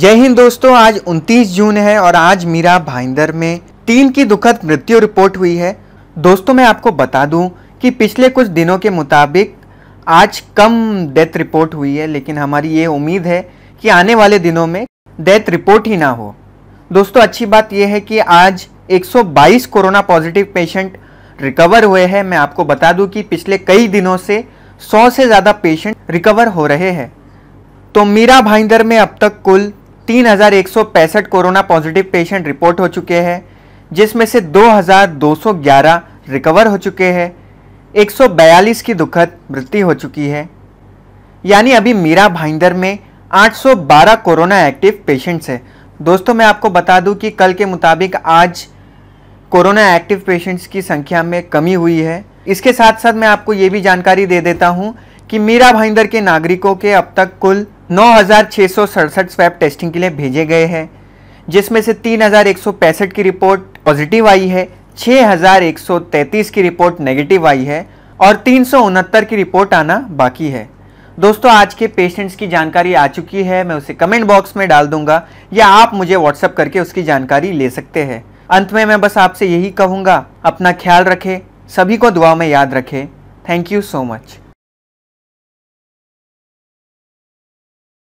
जय हिंद दोस्तों आज 29 जून है और आज मीरा भाईंदर में तीन की दुखद मृत्यु रिपोर्ट हुई है दोस्तों मैं आपको बता दूं कि पिछले कुछ दिनों के मुताबिक आज कम डेथ रिपोर्ट हुई है लेकिन हमारी ये उम्मीद है कि आने वाले दिनों में डेथ रिपोर्ट ही ना हो दोस्तों अच्छी बात यह है कि आज 122 कोरोना पॉजिटिव पेशेंट रिकवर हुए हैं मैं आपको बता दूं कि पिछले कई दिनों से 100 से ज़्यादा पेशेंट रिकवर हो रहे हैं तो मीरा भाईंदर में अब तक कुल तीन कोरोना पॉजिटिव पेशेंट रिपोर्ट हो चुके हैं जिसमें से 2,211 रिकवर हो चुके हैं 142 की दुखद मृत्यु हो चुकी है यानी अभी मीरा भाईंदर में 812 कोरोना एक्टिव पेशेंट्स हैं दोस्तों मैं आपको बता दूं कि कल के मुताबिक आज कोरोना एक्टिव पेशेंट्स की संख्या में कमी हुई है इसके साथ साथ मैं आपको ये भी जानकारी दे देता हूँ कि मीरा भाईंदर के नागरिकों के अब तक कुल नौ स्वैप टेस्टिंग के लिए भेजे गए हैं जिसमें से तीन की रिपोर्ट पॉजिटिव आई है 6,133 की रिपोर्ट नेगेटिव आई है और तीन की रिपोर्ट आना बाकी है दोस्तों आज के पेशेंट्स की जानकारी आ चुकी है मैं उसे कमेंट बॉक्स में डाल दूंगा या आप मुझे व्हाट्सअप करके उसकी जानकारी ले सकते हैं अंत में मैं बस आपसे यही कहूँगा अपना ख्याल रखें सभी को दुआ में याद रखें थैंक यू सो मच